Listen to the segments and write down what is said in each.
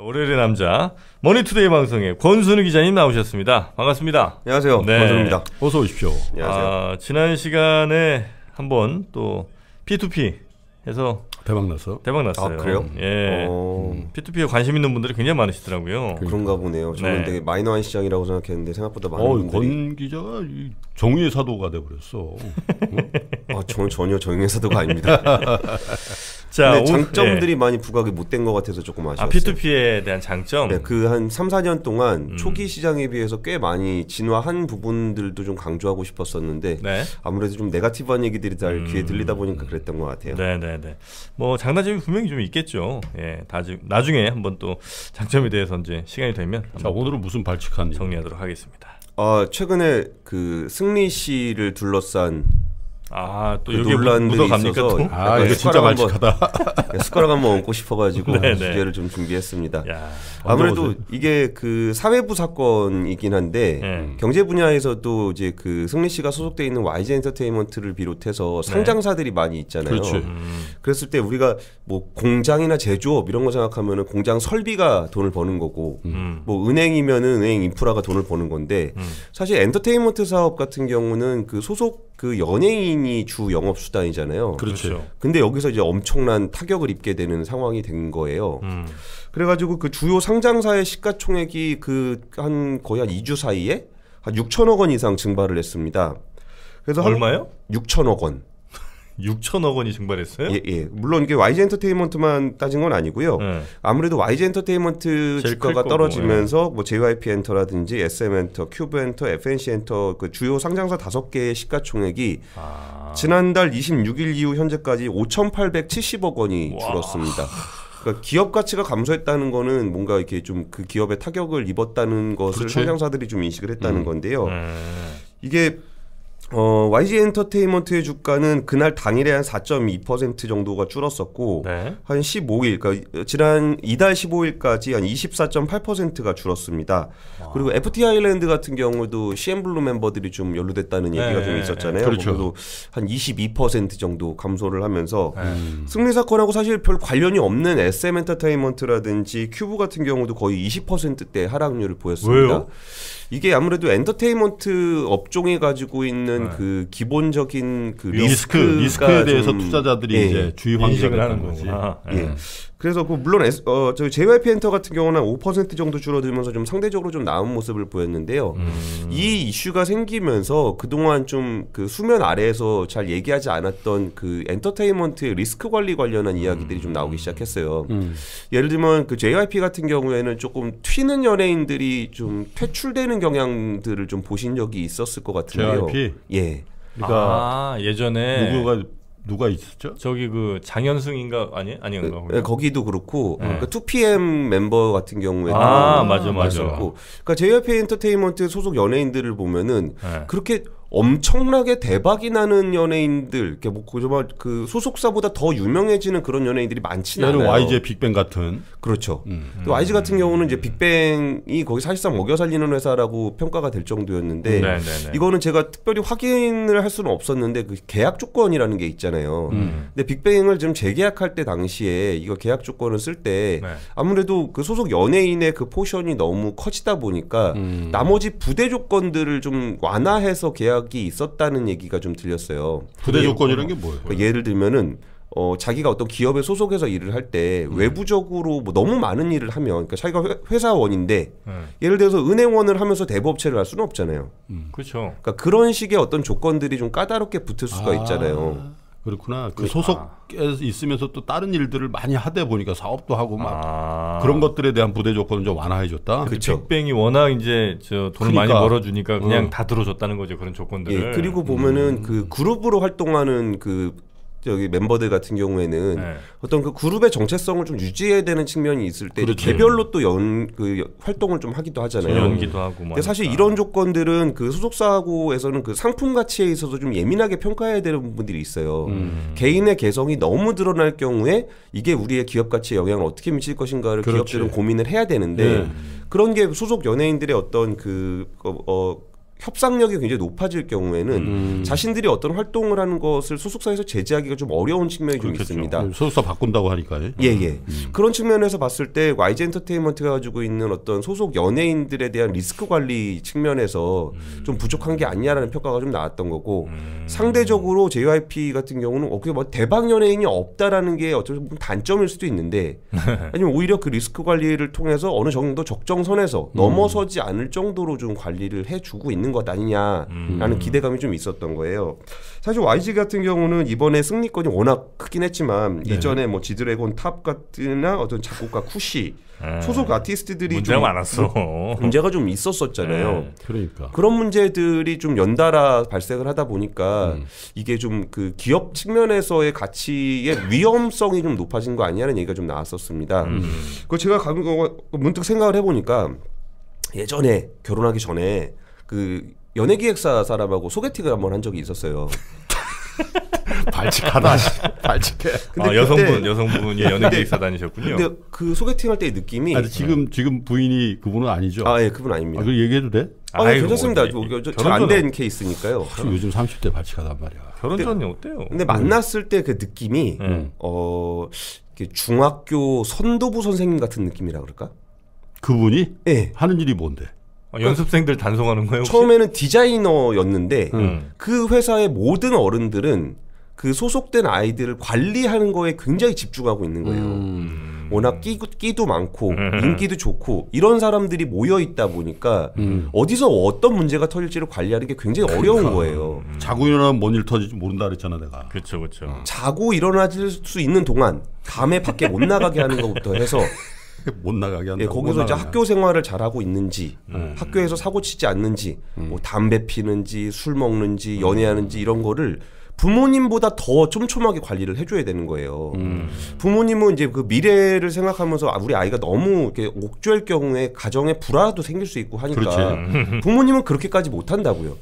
월요일의 남자 머니투데이 방송에 권순우 기자님 나오셨습니다. 반갑습니다. 안녕하세요. 네. 권순우입니다. 어서 오십시오. 안녕하세요. 아, 지난 시간에 한 번 또 P2P 해서 대박 났어. 대박 났어요. 아, 그래요? 예. 어... P2P에 관심 있는 분들이 굉장히 많으시더라고요. 그러니까. 그런가 보네요. 저는 네. 되게 마이너한 시장이라고 생각했는데 생각보다 많은 어, 분들이 권 기자가 정의의 사도가 돼 버렸어. 어? 아, 저는 전혀 정의의 사도가 아닙니다. 자, 근데 장점들이 오, 예. 많이 부각이 못된것 같아서 조금 아, 아쉬웠어요. 아, P2P에 대한 장점? 네, 그 한 3, 4년 동안 음. 초기 시장에 비해서 꽤 많이 진화한 부분들도 좀 강조하고 싶었었는데 네. 아무래도 좀 네가티브한 얘기들이 잘 음. 귀에 들리다 보니까 그랬던 것 같아요. 네, 네, 네. 뭐 장단점이 분명히 좀 있겠죠. 예, 다지, 나중에 한번 또 장점에 대해서 이제 시간이 되면 자, 오늘은 무슨 발칙한 정리하도록 하겠습니다. 아, 최근에 그 승리 씨를 둘러싼 아또 그 여기 논란들이 있어서 또? 아 이거 진짜 말칙하다 예, 숟가락 한번 얹고 싶어가지고 주제를 네, 네. 좀 준비했습니다. 야, 아무래도 어려워 이게 그 사회부 사건이긴 한데 네. 경제 분야에서도 이제 그 승리 씨가 소속돼 있는 YG 엔터테인먼트를 비롯해서 상장사들이 네. 많이 있잖아요. 그렇죠. 음. 그랬을 때 우리가 뭐 공장이나 제조업 이런 거 생각하면은 공장 설비가 돈을 버는 거고 음. 뭐 은행이면은 은행 인프라가 돈을 버는 건데 음. 사실 엔터테인먼트 사업 같은 경우는 그 소속 그 연예인 스페이주 영업 수단이잖아요. 그렇죠. 그렇죠. 근데 여기서 이제 엄청난 타격을 입게 되는 상황이 된 거예요. 음. 그래가지고 그 주요 상장사의 시가총액이 그 한 거의 한 2주 사이에 한 6천억 원 이상 증발을 했습니다. 그래서 얼마요? 6천억 원. 6천억 원이 증발했어요? 예, 예. 물론 이게 YG 엔터테인먼트만 따진 건 아니고요. 예. 아무래도 YG 엔터테인먼트 주가가 떨어지면서 예. 뭐 JYP 엔터라든지 SM 엔터, 큐브 엔터, FNC 엔터 그 주요 상장사 다섯 개의 시가총액이 아. 지난달 26일 이후 현재까지 5,870억 원이 와. 줄었습니다. 그러니까 기업 가치가 감소했다는 거는 뭔가 이렇게 좀 그기업의 타격을 입었다는 것을 그렇지. 상장사들이 좀 인식을 했다는 음. 건데요. 음. 이게 어, YG 엔터테인먼트의 주가는 그날 당일에 한 4.2% 정도가 줄었었고 네. 한 15일 그러니까 지난 이달 15일까지 한 24.8%가 줄었습니다. 와. 아. 그리고 FT 아일랜드 같은 경우도 CN블루 멤버들이 좀 연루됐다는 네. 얘기가 좀 네, 있었잖아요. 네. 그렇죠. 뭐 한22% 정도 감소를 하면서 네. 음. 승리 사건하고 사실 별 관련이 없는 SM 엔터테인먼트라든지 큐브 같은 경우도 거의 20%대 하락률을 보였습니다. 왜요? 이게 아무래도 엔터테인먼트 업종에 가지고 있는 네. 그 기본적인 그 리스크 리스크에 대해서 투자자들이 예, 예. 이제 주의 환기를 하는 거지. 예. 네. 그래서 그 물론 S, 어, 저희 JYP 엔터 같은 경우는 5% 정도 줄어들면서 좀 상대적으로 좀 나은 모습을 보였는데요. 음. 이 이슈가 생기면서 그동안 좀 그 수면 아래에서 잘 얘기하지 않았던 그 엔터테인먼트의 리스크 관리 관련한 이야기들이 좀 나오기 음. 시작했어요. 음. 예를 들면 그 JYP 같은 경우에는 조금 튀는 연예인들이 좀 퇴출되는 경향들을 좀 보신 적이 있었을 것 같은데요. JYP? 예. 그러니까 아, 예전에 누구가 누가 있었죠? 저기 그 장현승인가 아니 아니었나? 네, 네 거기도 그렇고 네. 어, 그러니까 2PM 멤버 같은 경우에아 맞아 맞아. 그러니까 JYP 엔터테인먼트 소속 연예인들을 보면은 네. 그렇게 엄청나게 대박이 나는 연예인들, 뭐 그, 그 소속사보다 더 유명해지는 그런 연예인들이 많진 않아요. YG의 빅뱅 같은. 그렇죠. 음. 음. 또 YG 같은 경우는 이제 빅뱅이 거기 사실상 먹여 살리는 회사라고 평가가 될 정도였는데 네네네. 네, 네. 이거는 제가 특별히 확인을 할 수는 없었는데 그 계약 조건이라는 게 있잖아요. 음. 근데 빅뱅을 지금 재계약할 때 당시에 이거 계약 조건을 쓸때 네. 아무래도 그 소속 연예인의 그 포션이 너무 커지다 보니까 음. 나머지 부대 조건들을 좀 완화해서 계약 계약이 있었다는 얘기가 좀 들렸어요. 부대 조건이라는 어, 게 뭐예요? 그러니까 예를 들면은 어, 자기가 어떤 기업에 소속해서 일을 할때 음. 외부적으로 뭐 너무 많은 일을 하면 그러니까 자기가 회, 사원인데 음. 네. 예를 들어서 은행원을 하면서 대부업체를 할 수는 없잖아요. 음. 그렇죠. 그러니까 그런 식의 어떤 조건들이 좀 까다롭게 붙을 수가 아. 있잖아요. 그렇구나. 그 소속에 있으면서 또 다른 일들을 많이 하다 보니까 사업도 하고 막 아. 그런 것들에 대한 부대 조건을 좀 완화해줬다. 그 그렇죠. 빅뱅이 워낙 이제 저 돈을 그러니까. 많이 벌어주니까 그냥 음. 다 들어줬다는 거죠 그런 조건들을. 예, 그리고 보면은 음. 그 그룹으로 활동하는 그 저기 멤버들 같은 경우에는 네. 어떤 그 그룹의 정체성을 좀 유지해야 되는 측면이 있을 때 그렇죠. 개별로 또 연 그 활동을 좀 하기도 하잖아요. 연기도 하고. 뭐 근데 사실 이런 조건들은 그 소속사하고에서는 그 상품 가치에 있어서 좀 예민하게 평가해야 되는 부분들이 있어요. 음. 개인의 개성이 너무 드러날 경우에 이게 우리의 기업 가치에 영향을 어떻게 미칠 것인가를 그렇지. 기업들은 고민을 해야 되는데 네. 그런 게 소속 연예인들의 어떤 그 어, 어 협상력이 굉장히 높아질 경우에는 음. 자신들이 어떤 활동을 하는 것을 소속사에서 제재하기가 좀 어려운 측면이 그렇겠죠. 좀 있습니다. 네, 소속사 바꾼다고 하니까. 예, 예. 음. 그런 측면에서 봤을 때 YG 엔터테인먼트가 가지고 있는 어떤 소속 연예인들에 대한 리스크 관리 측면에서 음. 좀 부족한 게 아니냐라는 평가가 좀 나왔던 거고 음. 상대적으로 JYP 같은 경우는 어떻게 뭐 대박 연예인이 없다라는 게 어쩔 수 없는 단점일 수도 있는데 아니면 오히려 그 리스크 관리를 통해서 어느 정도 적정선에서 음. 넘어서지 않을 정도로 좀 관리를 해주고 있는 있는 것 아니냐라는 음. 기대감이 좀 있었던 거예요. 사실 YG 같은 경우는 이번에 승리권이 워낙 크긴 했지만 네. 이전에 뭐 지드래곤 탑같은나 어떤 작곡가 쿠시 네. 소속 아티스트들이 문제가 좀 많았어. 문제가 좀 있었었잖아요. 네. 그러니까 그런 문제들이 좀 연달아 발생을 하다 보니까 음. 이게 좀 그 기업 측면에서의 가치의 위험성이 좀 높아진 거 아니냐는 얘기가 좀 나왔었습니다. 음. 그 제가 어, 문득 생각을 해보니까 예전에 결혼하기 전에 그 연예기획사 사람하고 소개팅을 한 번 한 적이 있었어요. 발칙하다. 발칙해. 아, 여성분 여성분이 연예기획사 다니셨군요. 근데 그 소개팅 할때 느낌이 아니, 지금 어. 지금 부인이 그분은 아니죠. 아, 예, 그분 아닙니다. 아, 그 얘기해도 돼? 아, 네, 아이 괜찮습니다. 잘안된 네. 뭐, 케이스니까요. 아, 요즘 30대 발칙하단 말이야. 결혼 전이 어때요? 근데 음. 만났을 때 그 느낌이 음. 어 중학교 선도부 선생님 같은 느낌이라 그럴까? 그분이 네. 하는 일이 뭔데? 어, 연습생들 단속하는 거예요? 혹시? 처음에는 디자이너였는데 음. 그 회사의 모든 어른들은 그 소속된 아이들을 관리하는 거에 굉장히 집중하고 있는 거예요. 음. 워낙 끼, 끼도 많고 음. 인기도 좋고 이런 사람들이 모여 있다 보니까 음. 어디서 어떤 문제가 터질지를 관리하는 게 굉장히 그러니까. 거예요. 음. 자고 일어나면 뭔 일 터질지 모른다 그랬잖아 내가. 그렇죠, 그렇죠. 자고 일어날 수 있는 동안 밤에 밖에 못 나가게 하는 것부터 해서 못 나가게 한다. 예, 거기서 이제 학교 생활을 잘하고 있는지, 음. 음. 학교에서 사고 치지 않는지, 음. 뭐 담배 피는지, 술 먹는지, 연애하는지 이런 거를 부모님보다 더 촘촘하게 관리를 해줘야 되는 거예요. 음. 부모님은 이제 그 미래를 생각하면서 아, 우리 아이가 너무 이렇게 옥죄일 경우에 가정에 불화도 생길 수 있고 하니까 부모님은 그렇게까지 못 한다고요.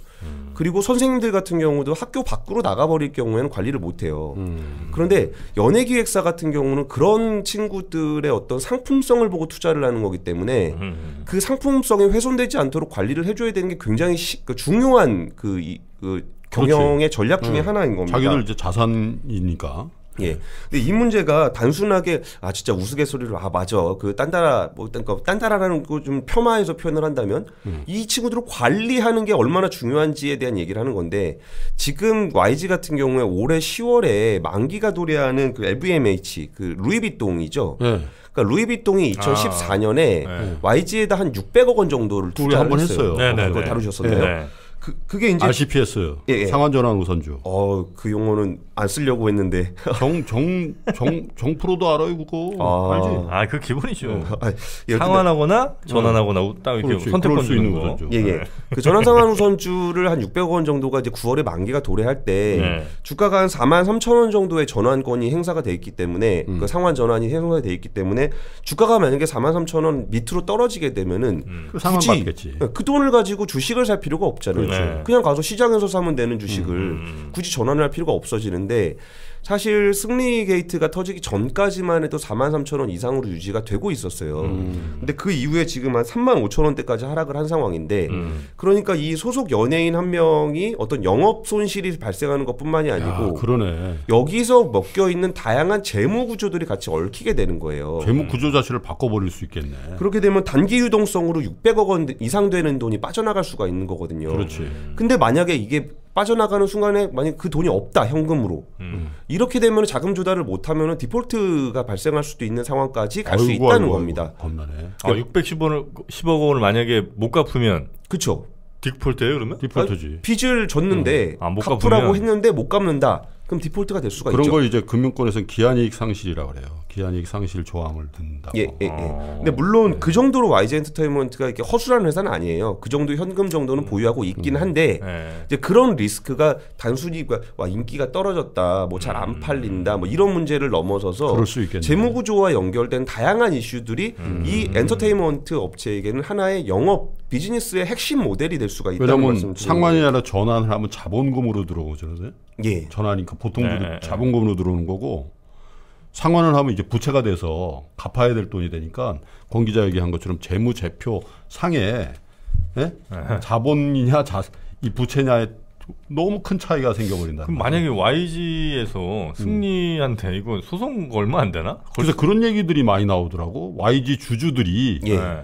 그리고 선생님들 같은 경우도 학교 밖으로 나가버릴 경우에는 관리를 못해요. 음. 그런데 연예기획사 같은 경우는 그런 친구들의 어떤 상품성을 보고 투자를 하는 거기 때문에 음. 그 상품성이 훼손되지 않도록 관리를 해줘야 되는 게 굉장히 시, 그 중요한 그, 이, 그 경영의 그렇지. 전략 중에 네. 하나인 겁니다. 자기들 이제 자산이니까. 예. 근데 이 문제가 단순하게 아 진짜 우스갯소리로 아 맞아 그 딴따라 뭐 그러니까 딴따라라는 거좀 폄하해서 표현을 한다면 음. 이 친구들을 관리하는 게 얼마나 중요한지에 대한 얘기를 하는 건데 지금 YG 같은 경우에 올해 10월에 만기가 도래하는 그 LVMH 그 루이비통이죠. 네. 예. 그러니까 루이비통이 2014년에 아, 네. YG에다 한 600억 원 정도를 투자를 한번 했어요. 했어요. 네, 그거 다루셨었나요? 네. 그, 그게 이제 RCP였어요. 예, 예. 상환 전환 우선주. 어, 그 용어는 안 쓰려고 했는데 정 정 정 정프로도 알아요 그거 아. 알지? 아그 기본이죠. 아, 아 상환하거나 어. 전환하거나 음. 딱 이렇게 선택할수 있는 거. 예예. 네. 그 전환 상환 우선주를 한 600원 정도가 이제 9월에 만기가 도래할 때 네. 주가가 한 4만 3천 원 정도의 전환권이 행사가 돼 있기 때문에 음. 그 상환 전환이 행사가 돼 있기 때문에 주가가 만약에 4만 3천 원 밑으로 떨어지게 되면은 음. 그 상환 받겠지. 어, 그 돈을 가지고 주식을 살 필요가 없잖아요. 그렇죠. 네. 그냥 가서 시장에서 사면 되는 주식을 음, 음, 음. 굳이 전환을 할 필요가 없어지는. 있는데 사실 승리 게이트가 터지기 전까지만 해도 4만 3천 원 이상으로 유지가 되고 있었어요. 음. 근데 그 이후에 지금 한 3만 5천 원대까지 하락을 한 상황인데 음. 그러니까 이 소속 연예인 한 명이 어떤 영업 손실이 발생하는 것뿐만이 아니고 야, 여기서 먹여 있는 다양한 재무 구조들이 같이 얽히게 되는 거예요. 재무 구조 자체를 바꿔버릴 수 있겠네. 그렇게 되면 단기 유동성으로 600억 원 이상 되는 돈이 빠져나갈 수가 있는 거거든요. 그렇지. 근데 만약에 이게 빠져나가는 순간에 만약 그 돈이 없다 현금으로 음. 음. 이렇게 되면 자금 조달을 못하면 디폴트가 발생할 수도 있는 상황까지 갈 수 있다는 아이고, 겁니다. 겁나네. 아, 6 1 0억 원을 만약에 못 갚으면 그렇죠. 디폴트예요 그러면? 디폴트지. 아니, 빚을 졌는데 음. 아, 갚으라고 했는데 못 갚는다. 그럼 디폴트가 될 수가 그런 있죠. 그런 걸 이제 금융권에서는 기한이익 상실이라고 그래요. 피아이 상실 조항을 든다. 예, 예, 예. 근데 물론 네. 그 정도로 YG 엔터테인먼트가 이렇게 허술한 회사는 아니에요. 그 정도 현금 정도는 음. 보유하고 있긴 음. 한데 네. 이제 그런 리스크가 단순히 그 와 인기가 떨어졌다, 뭐 잘안 음. 팔린다, 뭐 이런 문제를 넘어서서 재무 구조와 연결된 다양한 이슈들이 음. 이 엔터테인먼트 업체에게는 하나의 영업 비즈니스의 핵심 모델이 될 수가 있다는 말씀. 상관이 아니라 전환을 하면 자본금으로 들어오잖아요. 예. 전환이 그 보통 네. 자본금으로 들어오는 거고 상환을 하면 이제 부채가 돼서 갚아야 될 돈이 되니까 권 기자 얘기한 것처럼 재무제표 상에 예? 네? 자본이냐 자, 이 부채냐에 너무 큰 차이가 생겨버린다. 그럼 만약에 YG에서 승리한테 이거 소송 얼마 안 되나? 그래서 그런 얘기들이 많이 나오더라고. YG 주주들이 예. 네.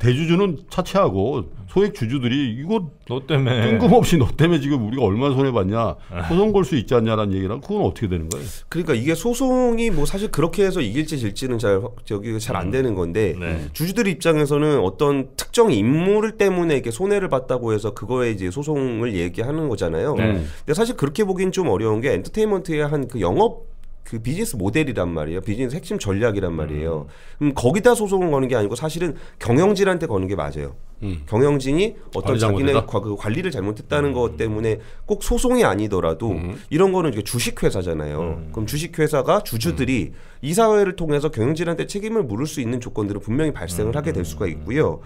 대주주는 차치하고 소액 주주들이 이거 너 때문에 뜬금없이 너 때문에 지금 우리가 얼마나 손해 봤냐 아. 소송 걸 수 있지 않냐라는 얘기랑 그건 어떻게 되는 거예요? 그러니까 이게 소송이 뭐 사실 그렇게 해서 이길지 질지는 잘 저기 잘안 음. 되는 건데 네. 주주들 입장에서는 어떤 특정 인물 때문에 이렇게 손해를 봤다고 해서 그거에 이제 소송을 얘기하는 거잖아요. 네. 근데 사실 그렇게 보기는좀 어려운 게 엔터테인먼트의 한 그 영업 그 비즈니스 모델이란 말이에요. 비즈니스 핵심 전략이란 말이에요. 음. 음. 거기다 소송을 거는 게 아니고 사실은 경영진한테 거는 게 맞아요. 음. 경영진이 어떤 자기네 그 관리를 잘못했다는 음. 것 때문에 꼭 소송이 아니더라도 음. 이런 거는 주식회사잖아요. 음. 그럼 주식회사가 주주들이 음. 이 사회를 통해서 경영진한테 책임을 물을 수 있는 조건들은 분명히 발생을 하게 될 수가 있고요.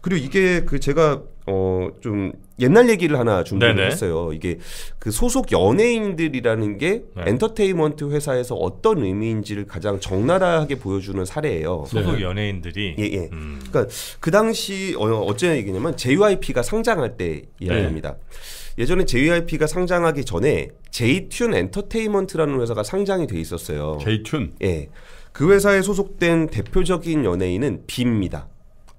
그리고 이게 그 제가 어좀 옛날 얘기를 하나 준비를 네네. 했어요. 이게 그 소속 연예인들이라는 게 네. 엔터테인먼트 회사에서 어떤 의미인지를 가장 적나라하게 보여주는 사례예요. 소속 네. 연예인들이 예, 예. 음. 그러니까 그 당시 어, 어째 얘기냐면 JYP가 상장할 때 이야기입니다. 네. 예전에 JYP가 상장하기 전에 J튠 t u n 엔터테인먼트라는 회사가 상장이 돼 있었어요. J튠. 예. 그 회사에 소속된 대표적인 연예인은 빕입니다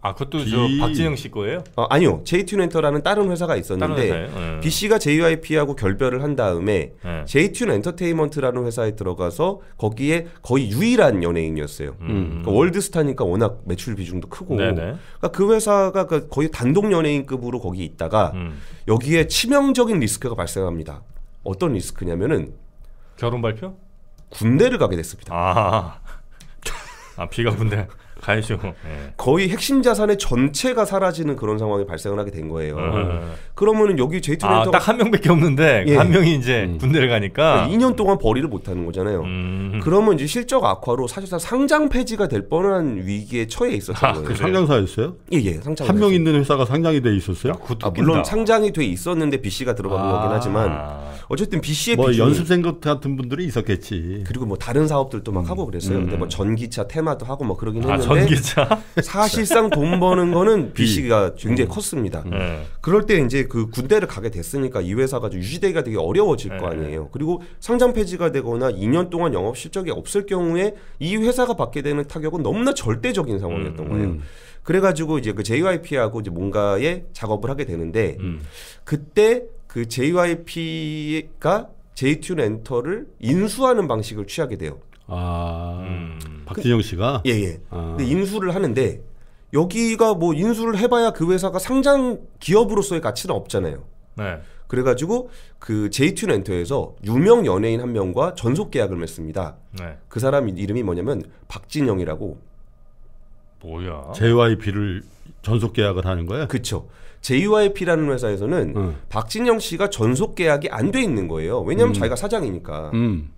아, 그것도 B... 저 박진영 씨 거예요? 어, 아니요. JTU엔터라는 다른 회사가 있었는데 다른 네. B 씨가 JYP하고 결별을 한 다음에 네. 예. JTU 엔터테인먼트라는 회사에 들어가서 거기에 거의 유일한 연예인이었어요. 음. 음. 그러니까 월드스타니까 워낙 매출 비중도 크고. 그러니까 그 회사가 그 거의 단독 연예인급으로 거기 있다가 음. 여기에 치명적인 리스크가 발생합니다. 어떤 리스크냐면은 결혼 발표? 군대를 가게 됐습니다. 아, 아 비가 군대. 가야죠. 네. 거의 핵심 자산의 전체가 사라지는 그런 상황이 발생을 하게 된 거예요. 음. 그러면은 여기 제이트 아, 렌터가 아, 딱한 명밖에 없는데 예. 한 명이 이제 음. 군대를 가니까 2년 그러니까 동안 벌이를 못 하는 거잖아요. 음. 그러면 이제 실적 악화로 사실상 상장 폐지가 될 뻔한 위기에 처해 있었던 아, 거예요. 그 상장사였어요? 예, 예. 상장. 한명 있는 회사가 상장이 돼 있었어요? 아, 아 물론 상장이 돼 있었는데 B 씨가 들어간 아. 거긴 하지만 어쨌든 B 씨의 뭐 비중이... 연습생 같은 분들이 있었겠지. 그리고 뭐 다른 사업들도 막 음. 하고 그랬어요. 근데 뭐 음. 전기차 테마도 하고 뭐 그러긴 아, 했는데 전기차. 사실상 돈 버는 거는 B 씨가 굉장히 음. 컸습니다. 음. 네. 그럴 때 이제 그 군대를 가게 됐으니까 이 회사가 유지되기가 되게 어려워질 네. 거 아니에요. 그리고 상장 폐지가 되거나 2년 동안 영업 실적이 없을 경우에 이 회사가 받게 되는 타격은 너무나 절대적인 상황이었던 음. 거예요. 음. 그래가지고 이제 그 JYP하고 이제 뭔가의 작업을 하게 되는데 음. 그때 그 JYP가 j t 렌터를 인수하는 방식을 취하게 돼요. 아. 음. 박진영 그, 씨가 예예. 예. 아. 근데 인수를 하는데 여기가 뭐 인수를 해봐야 그 회사가 상장 기업으로서의 가치는 없잖아요. 네. 그래가지고 그제 JT 엔터에서 유명 연예인 한 명과 전속 계약을 맺습니다. 네. 그 사람 이름이 뭐냐면 박진영이라고. 뭐야? JYP를 전속 계약을 하는 거야? 그렇죠. JYP라는 회사에서는 음. 박진영 씨가 전속 계약이 안 돼 있는 거예요. 왜냐하면 음. 자기가 사장이니까. 음.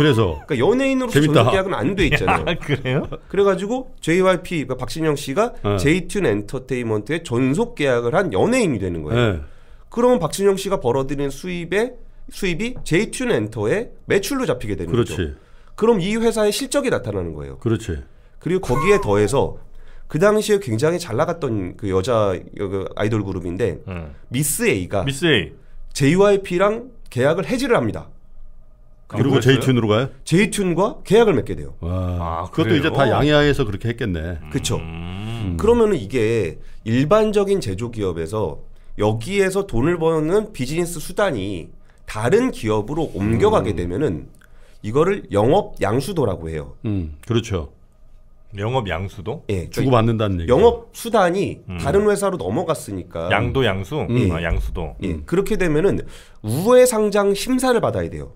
그래서 그러니까 연예인으로서 재 전속 계약은 안 돼 있잖아요. 야, 아, 그래요? 그래가지고 JYP 그러니까 박신영 씨가 네. 제이튠 엔터테인먼트에 전속 계약을 한 연예인이 되는 거예요. 네. 그러면 박신영 씨가 벌어들인 수입의 수입이 제이튠 엔터의 매출로 잡히게 되는 그렇지. 거죠. 그럼 이 회사의 실적이 나타나는 거예요. 그렇지. 그리고 거기에 더해서 그 당시에 굉장히 잘 나갔던 그 여자 그 아이돌 그룹인데 음. 미스 A가 미스 A JYP랑 계약을 해지를 합니다. 그리고 제이튠으로 가요? 제이튠과 계약을 맺게 돼요. 와, 아, 그것도 그래요? 이제 다 양해하에서 그렇게 했겠네. 그렇죠. 음. 그러면은 이게 일반적인 제조 기업에서 여기에서 돈을 버는 비즈니스 수단이 다른 기업으로 옮겨가게 음. 되면은 이거를 영업 양수도라고 해요. 음, 그렇죠. 영업 양수도? 예, 그 주고받는다는 그러니까 얘기. 영업 수단이 음. 다른 회사로 넘어갔으니까. 양도 양수? 음. 아, 양수도. 예, 그렇게 되면은 우회 상장 심사를 받아야 돼요.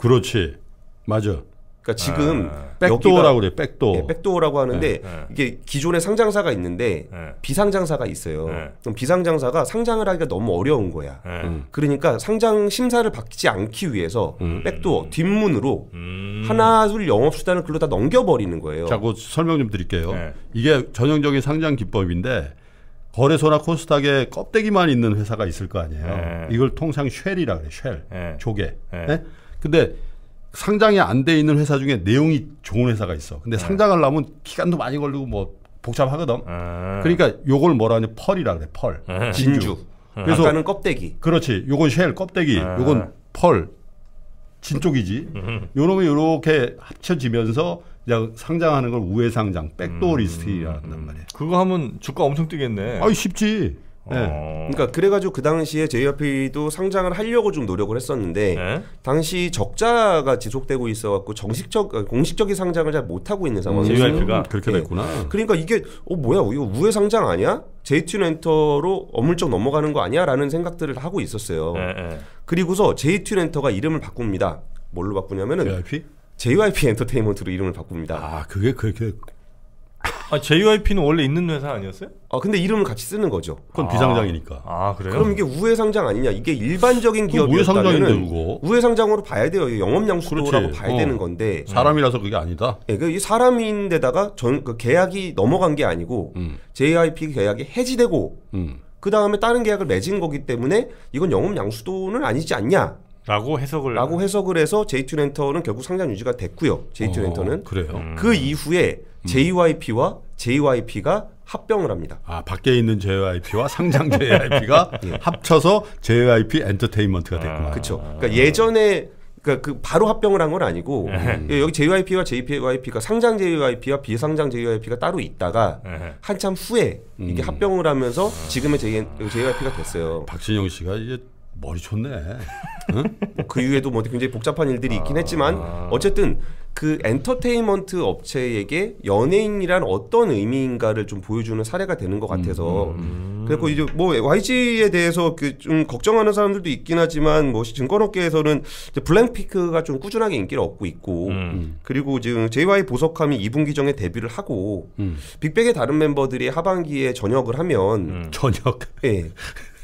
그렇지. 맞아. 그러니까 지금 아, 백도어라고 그래 백도어. 네, 백도어라고 하는데 네, 이게 기존의 상장사가 있는데 비상장사가 있어요. 그럼 비상장사가 상장을 하기가 너무 어려운 거야. 음. 그러니까 상장 심사를 받지 않기 위해서 음. 백도어 뒷문으로 음. 하나 둘 영업 수단을 글로 다 넘겨버리는 거예요. 자, 그 설명 좀 드릴게요. 이게 전형적인 상장 기법인데 거래소나 코스닥에 껍데기만 있는 회사가 있을 거 아니에요. 이걸 통상 쉘이라 그래. 쉘 조개. 네. 근데 상장이 안 돼 있는 회사 중에 내용이 좋은 회사가 있어. 근데 네. 상장하려면 기간도 많이 걸리고 뭐 복잡하거든. 아. 그러니까 요걸 뭐라 하냐 펄이라 그래 펄. 아, 진주. 그래서 아, 아까는 껍데기. 그렇지. 요건 쉘 껍데기. 요건 펄. 진쪽이지. 음. 요놈이 요렇게 합쳐지면서 상장하는 걸 우회 상장, 백도어 리스트라 음. 한단 말이야. 그거 하면 주가 엄청 뛰겠네. 아, 쉽지. 어. 네. 그러니까 그래가지고 그 당시에 JRP도 상장을 하려고 좀 노력을 했었는데 네? 당시 적자가 지속되고 있어갖고 정식적 아, 공식적인 상장을 잘 못하고 있는 상황이에요. JRP가 음, 음, 그렇게 예. 됐구나. 그러니까 이게 어 뭐야 이거 우회 상장 아니야? J2 렌터로 어물쩍 넘어가는 거 아니야라는 생각들을 하고 있었어요. 예, 예. 그리고서 J2 렌터가 이름을 바꿉니다. 뭘로 바꾸냐면은 JYP? JYP 엔터테인먼트로 이름을 바꿉니다. 아 그게 그렇게 아, JYP는 원래 있는 회사 아니었어요? 아 근데 이름을 같이 쓰는 거죠. 그건 아. 비상장이니까. 아 그래요? 그럼 이게 우회 상장 아니냐? 이게 일반적인 기업이었다면 우회 상장으로 봐야 돼요. 영업 양수도라고 봐야 어. 되는 건데 사람이라서 그게 아니다. 예, 네, 그 사람인데다가 전그 계약이 넘어간 게 아니고 음. JYP 계약이 해지되고 음. 그 다음에 다른 계약을 맺은 거기 때문에 이건 영업 양수도는 아니지 않냐? 라고 해석을 라고 해석을 해서 J2 렌터는 결국 상장 유지가 됐고요. J2 어, 렌터는 그래요. 음. 그 이후에 JYP와 음. JYP가 합병을 합니다. 아 밖에 있는 JYP와 상장 JYP가 예. 합쳐서 JYP 엔터테인먼트가 됐구나. 아, 그렇죠. 그러니까 예전에 그러니까 그 바로 합병을 한 건 아니고 음. 여기 JYP와 JYP가 상장 JYP와 비상장 JYP가 따로 있다가 예. 한참 후에 이게 음. 합병을 하면서 아. 지금의 JYP가 됐어요. 박진영 씨가 이제 머리 좋네. 응? 그 이후에도 뭐 굉장히 복잡한 일들이 있긴 아. 했지만 어쨌든 그 엔터테인먼트 업체에게 연예인이란 어떤 의미인가를 좀 보여주는 사례가 되는 것 같아서 음. 음, 음. 그리고 이제 뭐 YG에 대해서 그좀 걱정하는 사람들도 있긴 하지만 뭐 증권업계에서는 블랙핑크가 좀 꾸준하게 인기를 얻고 있고 음. 그리고 지금 JY 보석함이 2분기 정에 데뷔를 하고 빅뱅의 다른 멤버들이 하반기에 전역을 하면 전역 예 네.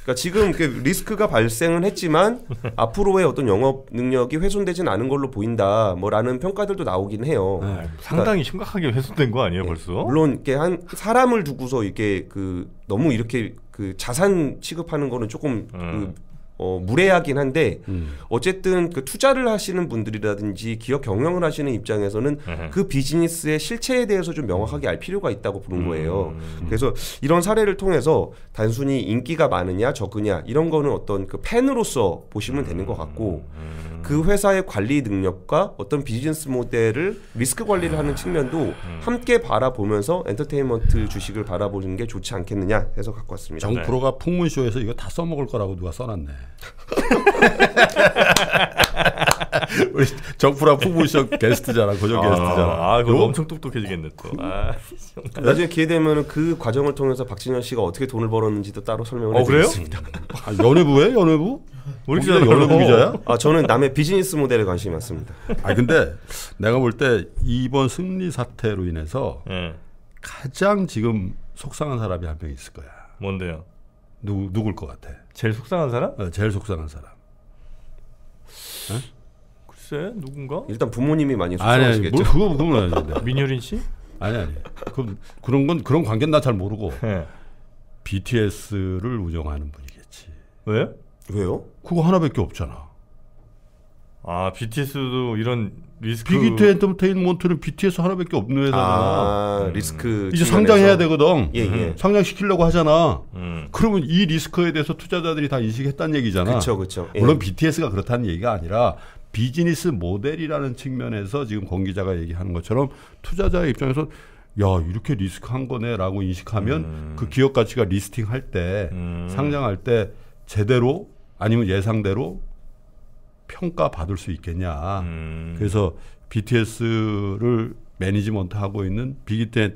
그러니까 지금 그 리스크가 발생은 했지만 앞으로의 어떤 영업 능력이 훼손되진 않은 걸로 보인다. 뭐라는 평가들도 나오긴 해요. 네, 그러니까 상당히 그러니까, 심각하게 훼손된 거 아니에요, 네, 벌써? 예. 물론 이렇게 한 사람을 두고서 이게그 너무 이렇게 그 자산 취급하는 거는 조금 그 음. 그 어, 무례하긴 한데 음. 어쨌든 그 투자를 하시는 분들이라든지 기업 경영을 하시는 입장에서는 으흠. 음. 그 비즈니스의 실체에 대해서 좀 명확하게 알 필요가 있다고 보는 음. 거예요. 그래서 이런 사례를 통해서 단순히 인기가 많으냐 적으냐 이런 거는 어떤 그 팬으로서 보시면 되는 것 같고 음. 음. 그 회사의 관리 능력과 어떤 비즈니스 모델을 리스크 관리를 하는 측면도 음. 함께 바라보면서 엔터테인먼트 주식을 바라보는 게 좋지 않겠느냐 해서 갖고 왔습니다. 정 네. 프로가 풍문쇼에서 이거 다 써먹을 거라고 누가 써놨네. 네. 우리 정프라 풍물쇼 게스트잖아 고정 게스트잖아 아, 아 그거 엄청 똑똑해지겠네 또 아, 나중에 기회 되면 그 과정을 통해서 박진현 씨가 어떻게 돈을 벌었는지도 따로 설명을 어, 해드리겠습니다 아, 연예부에 연예부? 우리 기자 연예부 기자야? 아 저는 남의 비즈니스 모델에 관심이 많습니다 아 근데 내가 볼 때 이번 승리 사태로 인해서 네. 가장 지금 속상한 사람이 한 명 있을 거야 뭔데요? 누 누굴 것 같아? 제일 속상한 사람? 어, 제일 속상한 사람. 어? 글쎄 누군가? 일단 부모님이 많이 속상하시겠죠. 아니, 그거 물어야 민효린 씨? 아니 아니. 그 그런 건 그런 관계는 나잘 모르고 네. BTS를 운영하는 분이겠지. 왜? 왜요? 그거 하나밖에 없잖아. 아 BTS도 이런 리스크... 비기트 엔터테인먼트는 BTS 하나밖에 없는 회사잖아. 아, 리스크 음. 이제 상장해야 되거든. 예, 예. 음. 상장시키려고 하잖아. 음. 그러면 이 리스크에 대해서 투자자들이 다 인식했다는 얘기잖아. 그렇죠, 예. 물론 BTS가 그렇다는 얘기가 아니라 비즈니스 모델이라는 측면에서 지금 권 기자가 얘기하는 것처럼 투자자의 입장에서 야 이렇게 리스크한 거네라고 인식하면 음. 그 기업 가치가 리스팅할 때 음. 상장할 때 제대로 아니면 예상대로 평가받을 수 있겠냐. 음. 그래서 BTS를 매니지먼트하고 있는 비기트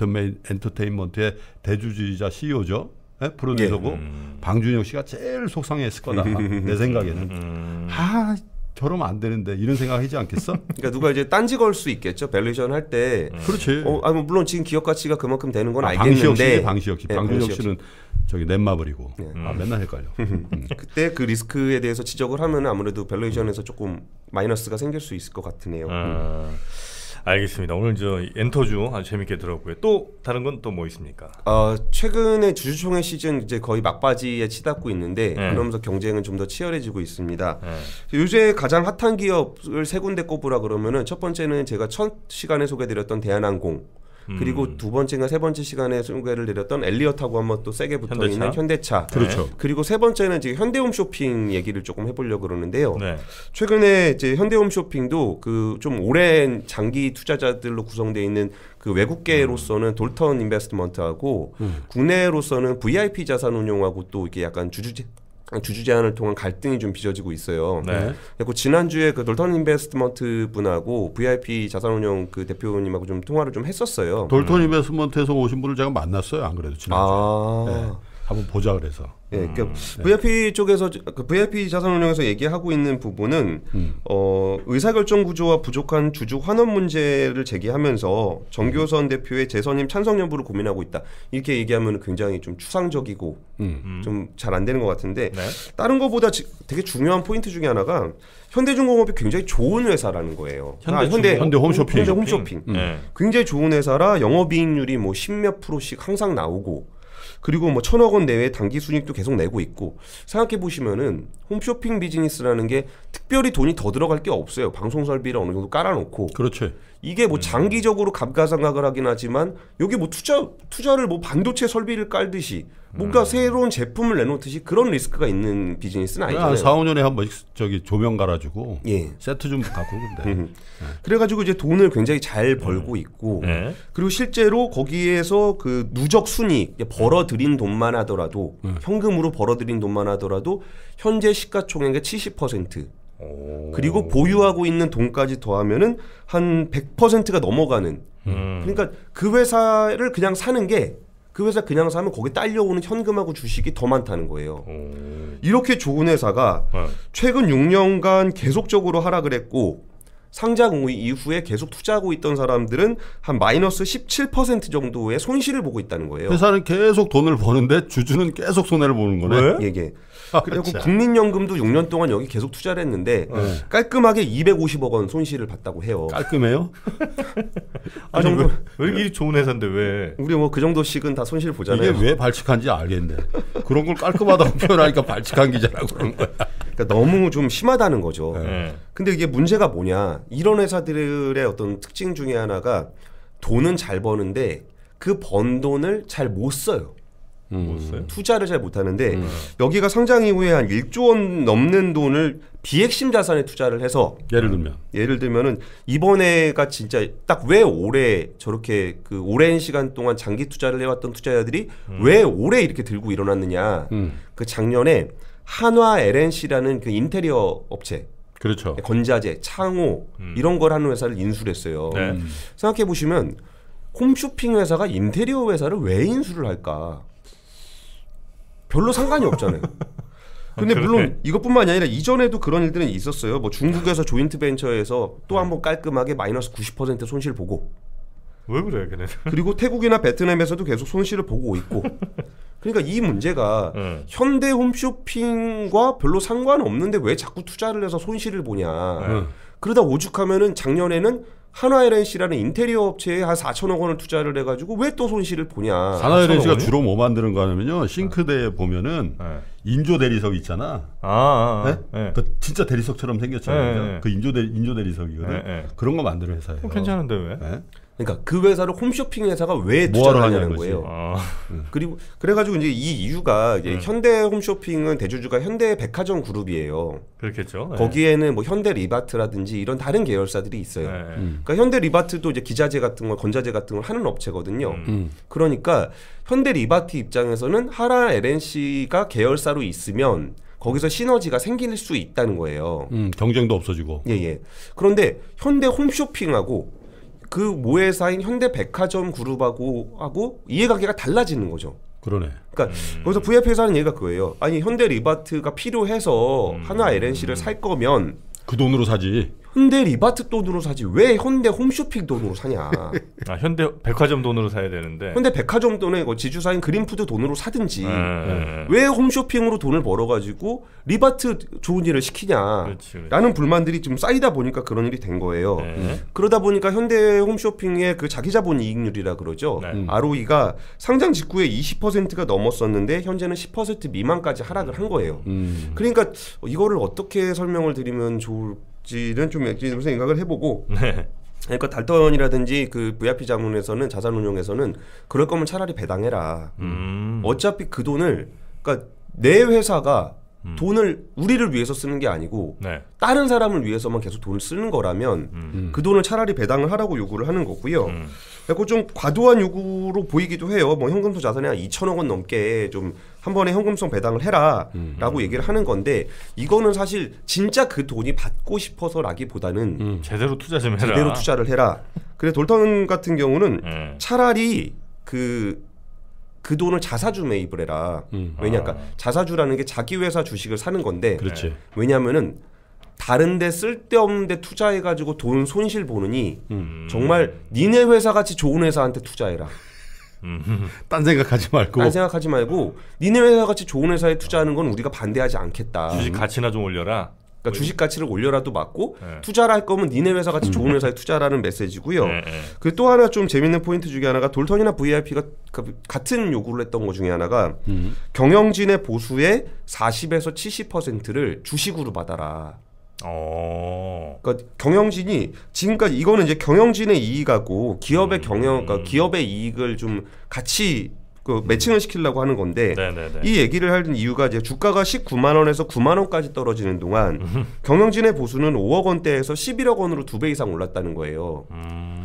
엔터테인먼트의 대주주이자 CEO죠. 네? 예? 프로듀서고 예. 음. 방준혁 씨가 제일 속상해했을 거다. 내 생각에는. 음. 아, 저러면 안 되는데 이런 생각하지 않겠어? 그러니까 누가 이제 딴지 걸 수 있겠죠. 밸류션 할 때. 음. 그렇지. 어, 아, 물론 지금 기업 가치가 그만큼 되는 건 아, 알겠는데. 방시혁 씨, 예, 방시혁 씨. 네, 방준혁 씨는 저기 넷마블이고 네. 예. 아, 맨날 헷갈려. 음. 그때 그 리스크에 대해서 지적을 하면 아무래도 밸류에이션에서 조금 마이너스가 생길 수 있을 것 같으네요. 아, 음. 알겠습니다. 오늘 저 엔터주 아주 재밌게 들었고요. 또 다른 건 또 뭐 있습니까? 어, 최근에 주주총회 시즌 이제 거의 막바지에 치닫고 있는데 네. 그러면서 경쟁은 좀 더 치열해지고 있습니다. 네. 요새 가장 핫한 기업을 세 군데 꼽으라 그러면은 첫 번째는 제가 첫 시간에 소개드렸던 대한항공 그리고 음. 두 번째인가 세 번째 시간에 소개를 내렸던 엘리엇하고 한번 또 세게 붙어 현대차? 있는 현대차. 네. 그렇죠. 그리고 세 번째는 지금 현대홈쇼핑 얘기를 조금 해보려고 그러는데요. 네. 최근에 이제 현대홈쇼핑도 그 좀 오랜 장기 투자자들로 구성되어 있는 그 외국계로서는 음. 돌턴 인베스트먼트하고 음. 국내로서는 VIP 자산 운용하고 또 이게 약간 주주 주주 제안을 통한 갈등이 좀 빚어지고 있어요. 네. 그 지난주에 그 돌턴 인베스트먼트 분하고 VIP 자산운용 그 대표님하고 좀 통화를 좀 했었어요. 돌턴 인베스트먼트에서 오신 분을 제가 만났어요. 안 그래도 지난주에. 아. 네. 한번 보자 그래서. 예, 음. 그러니까 네, 그러니까 음, VIP 네. 쪽에서 그 VIP 자산운용에서 얘기하고 있는 부분은 음. 어, 의사결정 구조와 부족한 주주 환원 문제를 제기하면서 정교선 음. 대표의 재선임 찬성 여부를 고민하고 있다. 이렇게 얘기하면 굉장히 좀 추상적이고 음. 좀잘 안 되는 것 같은데 네? 다른 것보다 되게 중요한 포인트 중에 하나가 현대중공업이 굉장히 좋은 회사라는 거예요. 현대, 아, 현대, 현대 홈쇼핑. 현대 홈쇼핑. 음. 네. 굉장히 좋은 회사라 영업이익률이 뭐 십몇 프로씩 항상 나오고. 그리고 뭐 천억 원 내외 단기 순익도 계속 내고 있고 생각해 보시면은 홈쇼핑 비즈니스라는 게 특별히 돈이 더 들어갈 게 없어요. 방송 설비를 어느 정도 깔아놓고. 그렇죠. 이게 뭐 음. 장기적으로 감가상각을 하긴 하지만 여기 뭐 투자 투자를 뭐 반도체 설비를 깔듯이 뭔가 음. 새로운 제품을 내놓듯이 그런 리스크가 있는 비즈니스는 아니잖아요. 4, 5년에 한 번 저기 조명 갈아주고 예. 세트 좀 갖고 근데. 네. 그래가지고 이제 돈을 굉장히 잘 음. 벌고 있고 네. 그리고 실제로 거기에서 그 누적 순이 벌어들인 돈만 하더라도 네. 현금으로 벌어들인 돈만 하더라도 현재 시가총액의 70% 오. 그리고 보유하고 있는 돈까지 더하면은 한 100%가 넘어가는 음. 그러니까 그 회사를 그냥 사는 게 그 회사 그냥 사면 거기 딸려오는 현금하고 주식이 더 많다는 거예요. 오. 이렇게 좋은 회사가 네. 최근 6년간 계속적으로 하락을 했고 상장 우위 이후에 계속 투자하고 있던 사람들은 한 마이너스 17% 정도의 손실을 보고 있다는 거예요. 회사는 계속 돈을 버는데 주주는 계속 손해를 보는 거네. 왜? 예, 예. 아, 그리고 자. 국민연금도 6년 동안 여기 계속 투자를 했는데 네. 깔끔하게 250억 원 손실을 봤다고 해요. 깔끔해요? 아그 정도, 왜, 왜 이렇게 좋은 회사인데 왜? 우리 뭐 그 정도씩은 다 손실 보잖아요. 이게 왜 발칙한지 알겠네. 그런 걸 깔끔하다고 표현하니까 발칙한 기자라고 그런 거야. 그러니까 너무 좀 심하다는 거죠. 네. 네. 근데 이게 문제가 뭐냐? 이런 회사들의 어떤 특징 중에 하나가 돈은 잘 버는데 그 번 돈을 잘 못 써요. 음. 투자를 잘 못하는데 음. 여기가 상장 이후에 한 1조 원 넘는 돈을 비핵심 자산에 투자를 해서 예를 들면 예를 들면은 이번에가 진짜 딱 왜 올해 저렇게 그 오랜 시간 동안 장기 투자를 해왔던 투자자들이 음. 왜 올해 이렇게 들고 일어났느냐 음. 그 작년에 한화 LNC라는 그 인테리어 업체 그렇죠 건자재 창호 음. 이런 걸 하는 회사를 인수를 했어요 네. 음. 생각해 보시면 홈쇼핑 회사가 인테리어 회사를 왜 인수를 할까? 별로 상관이 없잖아요. 아, 근데 물론 이것뿐만이 아니라 이전에도 그런 일들은 있었어요. 뭐 중국에서 네. 조인트 벤처에서 또 한번 네. 깔끔하게 마이너스 90% 손실 보고. 왜 그래, 걔네? 그리고 태국이나 베트남에서도 계속 손실을 보고 있고. 그러니까 이 문제가 네. 현대 홈쇼핑과 별로 상관없는데 왜 자꾸 투자를 해서 손실을 보냐. 네. 그러다 오죽하면은 작년에는 하나에렌씨라는 인테리어 업체에 한 4천억 원을 투자를 해가지고 왜 또 손실을 보냐. 하나에렌씨가 주로 뭐 만드는 거 하냐면요. 싱크대에 보면은 네. 인조 대리석 있잖아. 아, 아, 아, 네? 네. 그 진짜 대리석처럼 생겼잖아요. 네, 네, 네. 그 인조 대 인조 대리석이거든. 그런 거 만드는 회사예요. 괜찮은데 왜? 그러니까 그 회사를 홈쇼핑 회사가 왜 투자를 하냐는 거예요. 아. 음. 그리고 그래가지고 이제 이 이유가 이제 음. 현대 홈쇼핑은 대주주가 현대 백화점 그룹이에요. 그렇겠죠. 네. 거기에는 뭐 현대 리바트라든지 이런 다른 계열사들이 있어요. 네. 그러니까 음. 그러니까 현대 리바트도 이제 기자재 같은 걸 건자재 같은 걸 하는 업체거든요. 음. 음. 그러니까 현대 리바트 입장에서는 하라 LNC가 계열사로 있으면 거기서 시너지가 생길 수 있다는 거예요. 음, 경쟁도 없어지고. 예, 예. 그런데 현대 홈쇼핑하고 그 모회사인 현대백화점 그룹하고 하고 이해관계가 달라지는 거죠. 그러네. 그러니까 음. 거기서 VIP에서 하는 얘기가 그거예요. 아니 현대 리바트가 필요해서 음. 하나 LNC를 살 거면 그 돈으로 사지. 현대 리바트 돈으로 사지 왜 현대 홈쇼핑 돈으로 사냐? 아 현대 백화점 돈으로 사야 되는데 현대 백화점 돈에 지주사인 그린푸드 돈으로 사든지 음. 왜 홈쇼핑으로 돈을 벌어가지고 리바트 좋은 일을 시키냐라는 불만들이 좀 쌓이다 보니까 그런 일이 된 거예요. 네. 음. 그러다 보니까 현대 홈쇼핑의 그 자기자본 이익률이라 그러죠. 네. 음. ROE가 상장 직후에 20%가 넘었었는데 현재는 10% 미만까지 하락을 한 거예요. 음. 그러니까 이거를 어떻게 설명을 드리면 좋을까? 될지는 좀 액진으로 생각을 해보고 네. 그러니까 달원이라든지그 VIP 자문에서는 자산운용에서는 그럴 거면 차라리 배당해라. 음. 어차피 그 돈을 그러니까 내 회사가 음. 돈을 우리를 위해서 쓰는 게 아니고 네. 다른 사람을 위해서만 계속 돈을 쓰는 거라면 음. 음. 그 돈을 차라리 배당을 하라고 요구를 하는 거고요. 음. 그리고 그러니까 좀 과도한 요구로 보이기도 해요. 뭐 현금성 자산이 한 2천억 원 넘게 좀 한 번에 현금성 배당을 해라라고 음. 얘기를 하는 건데 이거는 사실 진짜 그 돈이 받고 싶어서라기보다는 음. 제대로 투자 좀 해라. 제대로 투자를 해라. 그래 돌턴 같은 경우는 네. 차라리 그그 돈을 자사주 매입을 해라. 음. 왜냐, 그러니까 아. 자사주라는 게 자기 회사 주식을 사는 건데, 그렇지. 왜냐하면은 다른데 쓸데없는데 투자해가지고 돈 손실 보느니 음. 정말 니네 회사 같이 좋은 회사한테 투자해라. 음. 딴 생각하지 말고. 딴 생각하지 말고 니네 회사 같이 좋은 회사에 투자하는 건 우리가 반대하지 않겠다. 주식 가치나 좀 올려라. 그러니까 뭐 주식 가치를 올려라도 맞고 네. 투자를 할 거면 니네 회사 같이 좋은 음. 회사에 투자라는 메시지고요. 네, 네. 그또 하나 좀 재밌는 포인트 중에 하나가 돌턴이나 VIP가 그 같은 요구를 했던 것 중에 하나가 음. 경영진의 보수의 40에서 70%를 주식으로 받아라. 어. 그러니까 경영진이 지금까지 이거는 이제 경영진의 이익하고 기업의 음. 경영 그러니까 기업의 이익을 좀 같이 그 매칭을 시키려고 하는 건데 네네네. 이 얘기를 하는 이유가 이제 주가가 19만 원에서 9만 원까지 떨어지는 동안 경영진의 보수는 5억 원대에서 11억 원으로 두 배 이상 올랐다는 거예요. 음.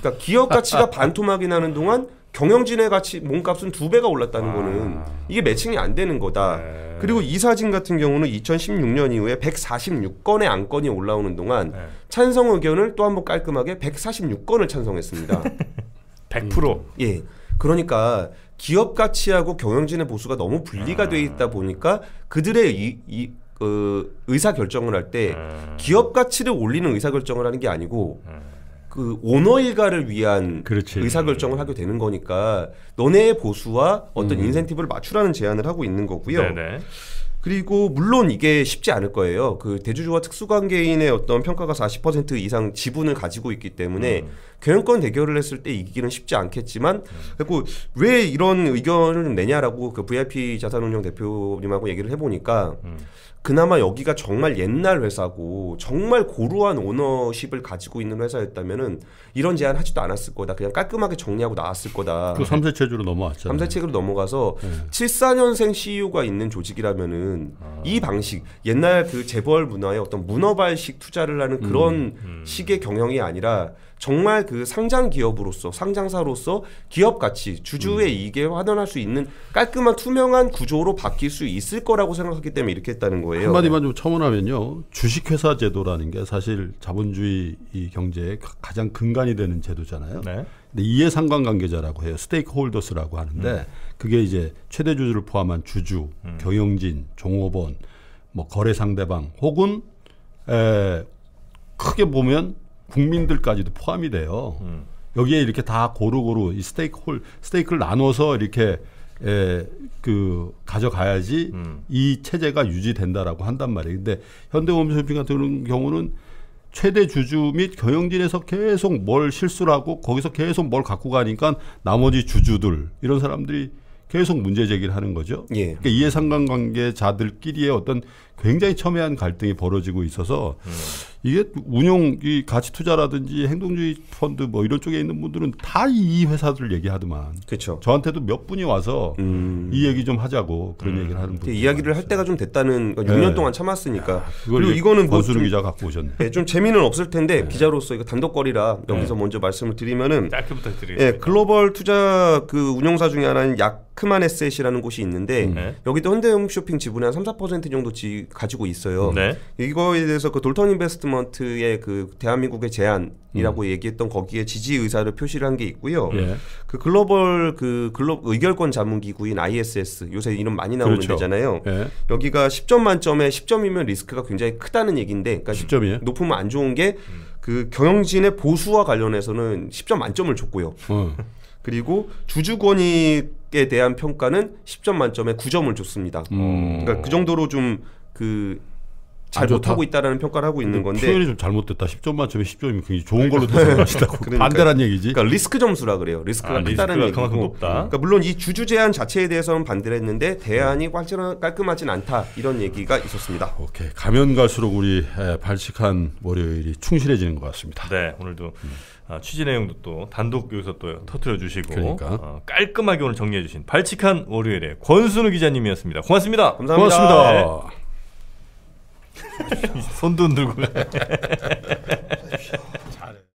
그러니까 기업 가치가 반토막이 나는 동안 경영진의 가치 몸값은 두 배가 올랐다는 아. 거는 이게 매칭이 안 되는 거다. 네. 그리고 이 사진 같은 경우는 2016년 이후에 146건의 안건이 올라오는 동안 네. 찬성 의견을 또 한번 깔끔하게 146건을 찬성했습니다. 100%. 음. 예. 그러니까 기업 가치하고 경영진의 보수가 너무 분리가 돼 있다 아. 보니까 그들의 이, 이그 의사 결정을 할때 음. 기업 가치를 올리는 의사 결정을 하는 게 아니고 음. 그 오너 일가를 위한 의사 결정을 하게 되는 거니까 너네의 보수와 어떤 음. 인센티브를 맞추라는 제안을 하고 있는 거고요. 네네. 그리고 물론 이게 쉽지 않을 거예요. 그 대주주와 특수관계인의 어떤 평가가 40% 이상 지분을 가지고 있기 때문에 음. 경영권 대결을 했을 때 이기기는 쉽지 않겠지만 그리고 왜 이런 의견을 내냐라고 그 VIP 자산운용 대표님하고 얘기를 해보니까 음. 그나마 여기가 정말 옛날 회사고 정말 고루한 오너십을 가지고 있는 회사였다면은 이런 제안 하지도 않았을 거다. 그냥 깔끔하게 정리하고 나왔을 거다. 그 3세 체제로 넘어왔죠. 3세 체제로 넘어가서 네. 74년생 CEO가 있는 조직이라면은 아. 이 방식 옛날 그 재벌 문화의 어떤 문어발식 투자를 하는 그런 음, 음. 식의 경영이 아니라 정말 그 상장 기업으로서 상장사로서 기업 가치 주주의 음. 이익에 환원할 수 있는 깔끔한 투명한 구조로 바뀔 수 있을 거라고 생각하기 때문에 이렇게 했다는 거예요. 한마디만 좀 첨언하면요. 주식회사 제도라는 게 사실 자본주의 이 경제의 가장 근간이 되는 제도잖아요. 네. 근데 이해 상관관계자라고 해요. 스테이크홀더스라고 하는데 음. 그게 이제 최대 주주를 포함한 주주, 음. 경영진, 종업원, 뭐 거래 상대방 혹은 에, 크게 보면 국민들까지도 포함이 돼요. 음. 여기에 이렇게 다 고루고루 이 스테이크 홀 스테이크를 나눠서 이렇게 에, 그 가져가야지 음. 이 체제가 유지된다라고 한단 말이에요. 근데 현대홈쇼핑 같은 경우는 최대 주주 및 경영진에서 계속 뭘 실수를 하고 거기서 계속 뭘 갖고 가니까 나머지 주주들 이런 사람들이 계속 문제 제기를 하는 거죠. 예. 그러니까 이해상관계자들끼리의 어떤 굉장히 첨예한 갈등이 벌어지고 있어서 음. 이게 운용 이 가치 투자라든지 행동주의 펀드 뭐 이런 쪽에 있는 분들은 다 이 회사들 얘기하더만. 그렇죠. 저한테도 몇 분이 와서 음. 이 얘기 좀 하자고 그런 음. 얘기를 하는 분. 이야기를 할 때가 좀 됐다는 그러니까 6년 동안 참았으니까. 야, 아, 그리고 이거는 보수름뭐 기자 갖고 오셨네. 네, 좀 재미는 없을 텐데 네. 기자로서 이거 단독거리라 네. 여기서 먼저 말씀을 드리면은 짧게 부탁드리니다 예, 글로벌 투자 그운용사 중에 하나인 약 크만 에셋이라는 곳이 있는데 음. 여기도 현대홈쇼핑 지분의 한 3, 4% 정도 지, 가지고 있어요. 네. 이거에 대해서 그 돌턴 인베스트먼트의 그 대한민국의 제안이라고 음. 얘기했던 거기에 지지 의사를 표시한게 있고요. 예. 그 글로벌 그 글로 의결권 자문 기구인 ISS 요새 이름 많이 나오는 그렇죠. 데잖아요. 예. 여기가 10점 만점에 10점이면 리스크가 굉장히 크다는 얘기인데 그러니까 10점이에요? 높으면 안 좋은 게그 음. 경영진의 보수와 관련해서는 10점 만점을 줬고요. 음. 그리고 주주 권익에 대한 평가는 10점 만점에 9점을 줬습니다. 음. 그러니까 그 정도로 좀그 잘못하고 있다라는 평가를 하고 있는 음, 건데 표현이 좀 잘못됐다. 10점 만점에 10점이면 굉장히 좋은 걸로 생각하시다고 반대란 얘기지. 그러니까 리스크 점수라 그래요. 리스크가 아, 크다는 리스크가 얘기고. 그러니까 물론 이 주주 제한 자체에 대해서는 반대를 했는데 대안이 음. 깔끔하진 않다 이런 얘기가 있었습니다. 오케이 가면 갈수록 우리 발칙한 월요일이 충실해지는 것 같습니다. 네 오늘도 음. 아, 취지 내용도 또 단독 여기서 또 터트려 주시고 그러니까. 어, 깔끔하게 오늘 정리해 주신 발칙한 월요일의 권순우 기자님이었습니다. 고맙습니다. 감사합니다. 고맙습니다. 네. 손도 흔들고